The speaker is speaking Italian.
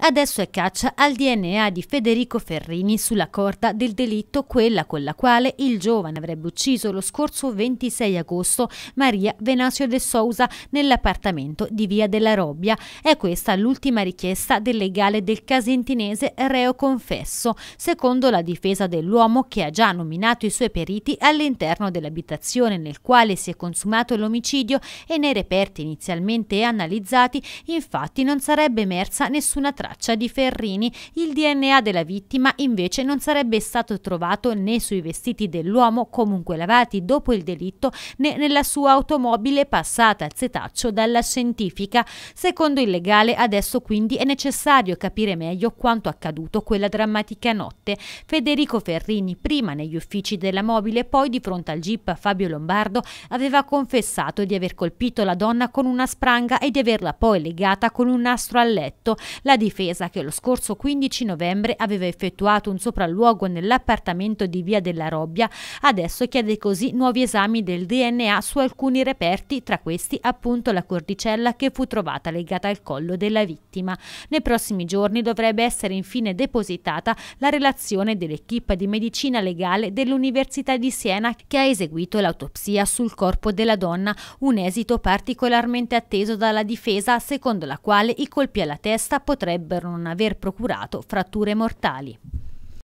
Adesso è caccia al DNA di Federico Ferrini sulla corda del delitto, quella con la quale il giovane avrebbe ucciso lo scorso 26 agosto Maria Venasio de Sousa nell'appartamento di Via della Robbia. È questa l'ultima richiesta del legale del casentinese reo confesso, secondo la difesa dell'uomo che ha già nominato i suoi periti all'interno dell'abitazione nel quale si è consumato l'omicidio e nei reperti inizialmente analizzati infatti non sarebbe emersa nessuna traccia traccia di Ferrini, il DNA della vittima invece non sarebbe stato trovato né sui vestiti dell'uomo comunque lavati dopo il delitto né nella sua automobile passata al Zetaccio dalla scientifica. Secondo il legale adesso quindi è necessario capire meglio quanto accaduto quella drammatica notte. Federico Ferrini prima negli uffici della mobile poi di fronte al jeep Fabio Lombardo aveva confessato di aver colpito la donna con una spranga e di averla poi legata con un nastro al letto. La difesa difesa che lo scorso 15 novembre aveva effettuato un sopralluogo nell'appartamento di Via della Robbia, adesso chiede così nuovi esami del DNA su alcuni reperti, tra questi appunto la cordicella che fu trovata legata al collo della vittima. Nei prossimi giorni dovrebbe essere infine depositata la relazione dell'equipe di medicina legale dell'Università di Siena che ha eseguito l'autopsia sul corpo della donna, un esito particolarmente atteso dalla difesa secondo la quale i colpi alla testa potrebbero potrebbero non aver procurato fratture mortali.